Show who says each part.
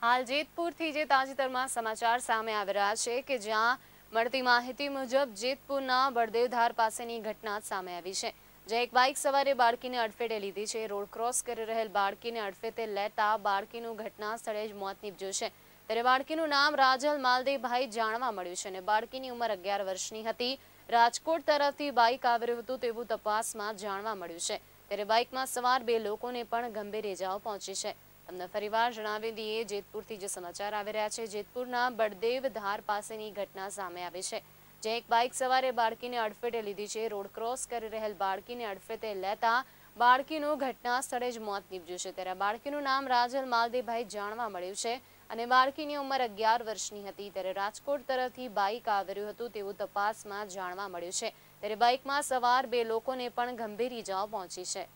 Speaker 1: હાલ જેતપુરથી જે તાજેતરમાં સમાચાર સામે આવી રહ્યા છે કે જ્યાં મળતી માહિતી મુજબ જેતપુરના બળદેવધાર પાસેની ઘટના સામે આવી છે જ્યાં એક બાઇક સવારે બાળકીને અડફેટે લીધી છે રોડ ક્રોસ કરી રહેલ બાળકીને અડફેટે લેતા બાળકીનું ઘટના સ્થળે જ મોત નીપજ્યું છે ત્યારે બાળકીનું નામ રાજલ માલદેવભાઈ જાણવા મળ્યું છે અને બાળકીની ઉંમર અગિયાર વર્ષની હતી રાજકોટ તરફથી બાઇક આવ્યું હતું તેવું તપાસમાં જાણવા મળ્યું છે ત્યારે બાઇકમાં સવાર બે લોકોને પણ ગંભીર ઇજાઓ પહોંચી છે તમને ફરીવાર જણાવી દઈએ જેતપુરથી જે સમાચાર આવી રહ્યા છે જેતપુરના બળદેવ ધાર પાસેની ઘટના સામે આવી છે જે એક બાઇક સવારે બાળકીને અડફેટે લીધી છે રોડ ક્રોસ કરી રહેલ બાળકીને અડફેટે લેતા બાળકીનું ઘટના સ્થળે જ મોત નીપજ્યું છે ત્યારે બાળકીનું નામ રાજલ માલદેવભાઈ જાણવા મળ્યું છે અને બાળકીની ઉંમર અગિયાર વર્ષની હતી ત્યારે રાજકોટ તરફથી બાઇક આવ્યું હતું તેવું તપાસમાં જાણવા મળ્યું છે ત્યારે બાઇકમાં સવાર બે લોકોને પણ ગંભીર ઇજાઓ પહોંચી છે